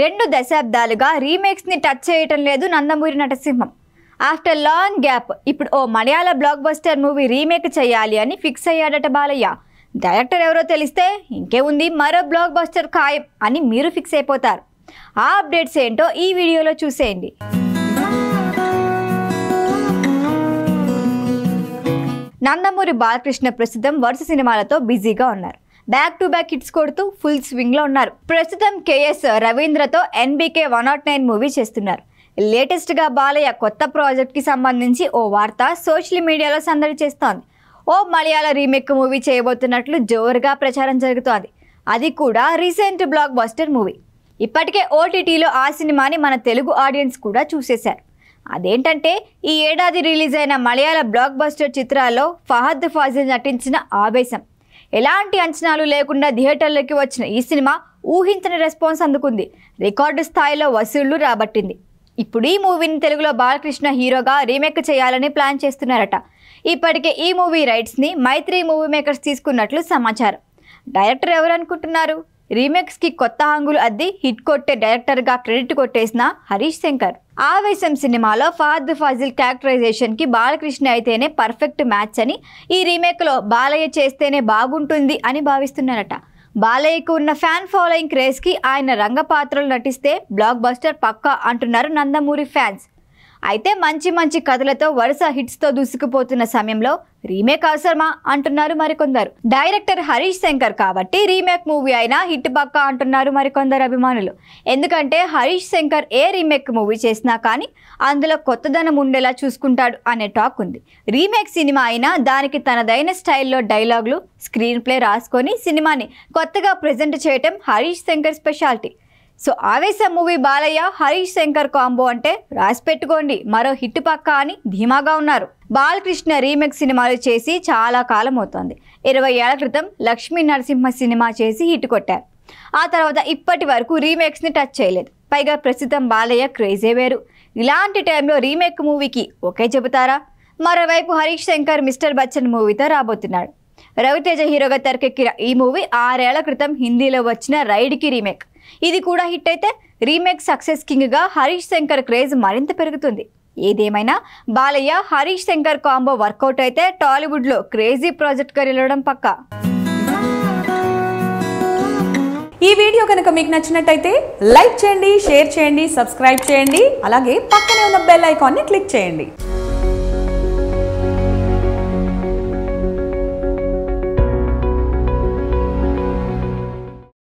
రెండు దశాబ్దాలుగా ని టచ్ చేయటం లేదు నందమూరి నటసింహం ఆఫ్టర్ లాంగ్ గ్యాప్ ఇప్పుడు ఓ మలయాళ బ్లాక్ బస్టర్ మూవీ రీమేక్ చేయాలి అని ఫిక్స్ అయ్యాడట బాలయ్య డైరెక్టర్ ఎవరో తెలిస్తే ఇంకేముంది మరో బ్లాక్ బస్టర్ ఖాయం అని మీరు ఫిక్స్ అయిపోతారు ఆ అప్డేట్స్ ఏంటో ఈ వీడియోలో చూసేయండి నందమూరి బాలకృష్ణ ప్రస్తుతం వరుస సినిమాలతో బిజీగా ఉన్నారు బ్యాక్ టు బ్యాక్ హిట్స్ కొడుతూ ఫుల్ స్వింగ్లో ఉన్నారు ప్రస్తుతం కేఎస్ రవీంద్రతో NBK one not nine movie చేస్తున్నారు లేటెస్ట్గా బాలయ్య కొత్త ప్రాజెక్ట్కి సంబంధించి ఓ వార్త సోషల్ మీడియాలో సందడి చేస్తోంది ఓ మలయాళ రీమేక్ మూవీ చేయబోతున్నట్లు జోరుగా ప్రచారం జరుగుతోంది అది కూడా రీసెంట్ బ్లాక్ బస్టర్ మూవీ ఇప్పటికే ఓటీటీలో ఆ సినిమాని మన తెలుగు ఆడియన్స్ కూడా చూసేశారు అదేంటంటే ఈ ఏడాది రిలీజ్ అయిన మలయాళ బ్లాక్ బస్టర్ చిత్రాల్లో ఫహద్ ఫాజిల్ నటించిన ఆవేశం ఎలాంటి అంచనాలు లేకుండా థియేటర్లకి వచ్చిన ఈ సినిమా ఊహించని రెస్పాన్స్ అందుకుంది రికార్డు స్థాయిలో వసూళ్లు రాబట్టింది ఇప్పుడు ఈ మూవీని తెలుగులో బాలకృష్ణ హీరోగా రీమేక్ చేయాలని ప్లాన్ చేస్తున్నారట ఇప్పటికే ఈ మూవీ రైట్స్ని మైత్రి మూవీ మేకర్స్ తీసుకున్నట్లు సమాచారం డైరెక్టర్ ఎవరు అనుకుంటున్నారు రీమేక్స్కి కొత్త హంగులు అద్ది హిట్ కొట్టే డైరెక్టర్గా క్రెడిట్ కొట్టేసిన హరీష్ శంకర్ ఆవేశం సినిమాలో ఫాద్ ఫాజిల్ క్యారెక్టరైజేషన్కి బాలకృష్ణ అయితేనే పర్ఫెక్ట్ మ్యాచ్ అని ఈ రీమేక్లో బాలయ్య చేస్తేనే బాగుంటుంది అని భావిస్తున్నారట బాలయ్యకు ఉన్న ఫ్యాన్ ఫాలోయింగ్ క్రేజ్కి ఆయన రంగపాత్రలు నటిస్తే బ్లాక్ బస్టర్ పక్కా అంటున్నారు నందమూరి ఫ్యాన్స్ అయితే మంచి మంచి కథలతో వరుస హిట్స్తో దూసుకుపోతున్న సమయంలో రీమేక్ అవసరమా అంటున్నారు మరికొందరు డైరెక్టర్ హరీష్ శంకర్ కాబట్టి రీమేక్ మూవీ అయినా హిట్ పక్క అంటున్నారు మరికొందరు అభిమానులు ఎందుకంటే హరీష్ శంకర్ ఏ రీమేక్ మూవీ చేసినా కానీ అందులో కొత్తదనం ఉండేలా చూసుకుంటాడు అనే టాక్ ఉంది రీమేక్ సినిమా అయినా దానికి తనదైన స్టైల్లో డైలాగులు స్క్రీన్ ప్లే రాసుకొని సినిమాని కొత్తగా ప్రజెంట్ చేయటం హరీష్ శంకర్ స్పెషాలిటీ సో ఆవేశ మూవీ బాలయ్య హరీష్ శంకర్ కాంబో అంటే రాసి పెట్టుకోండి మరో హిట్ పక్క అని ధీమాగా ఉన్నారు బాలకృష్ణ రీమేక్ సినిమాలు చేసి చాలా కాలం అవుతోంది ఇరవై ఏళ్ల క్రితం లక్ష్మీ నరసింహ సినిమా చేసి హిట్ కొట్టారు ఆ తర్వాత ఇప్పటి వరకు రీమేక్స్ని టచ్ చేయలేదు పైగా ప్రస్తుతం బాలయ్య క్రేజే వేరు ఇలాంటి టైంలో రీమేక్ మూవీకి ఒకే చెబుతారా మరోవైపు హరీష్ శంకర్ మిస్టర్ బచ్చన్ మూవీతో రాబోతున్నాడు రవితేజ హీరోగా తెరకెక్కిన ఈ మూవీ ఆరేళ్ల క్రితం హిందీలో వచ్చిన రైడ్కి రీమేక్ ఇది కూడా హిట్ అయితే రీమేక్ సక్సెస్ కింగ్గా హరీష్ శంకర్ క్రేజ్ మరింత పెరుగుతుంది ఏదేమైనా బాలయ్య హరీష్ శంకర్ కాంబో వర్కౌట్ అయితే టాలీవుడ్లో క్రేజీ ప్రాజెక్ట్గా నిలవడం పక్కా ఈ వీడియో కనుక మీకు నచ్చినట్టయితే లైక్ చేయండి షేర్ చేయండి సబ్స్క్రైబ్ చేయండి అలాగే పక్కనే ఉన్న బెల్ ఐకాన్ని క్లిక్ చేయండి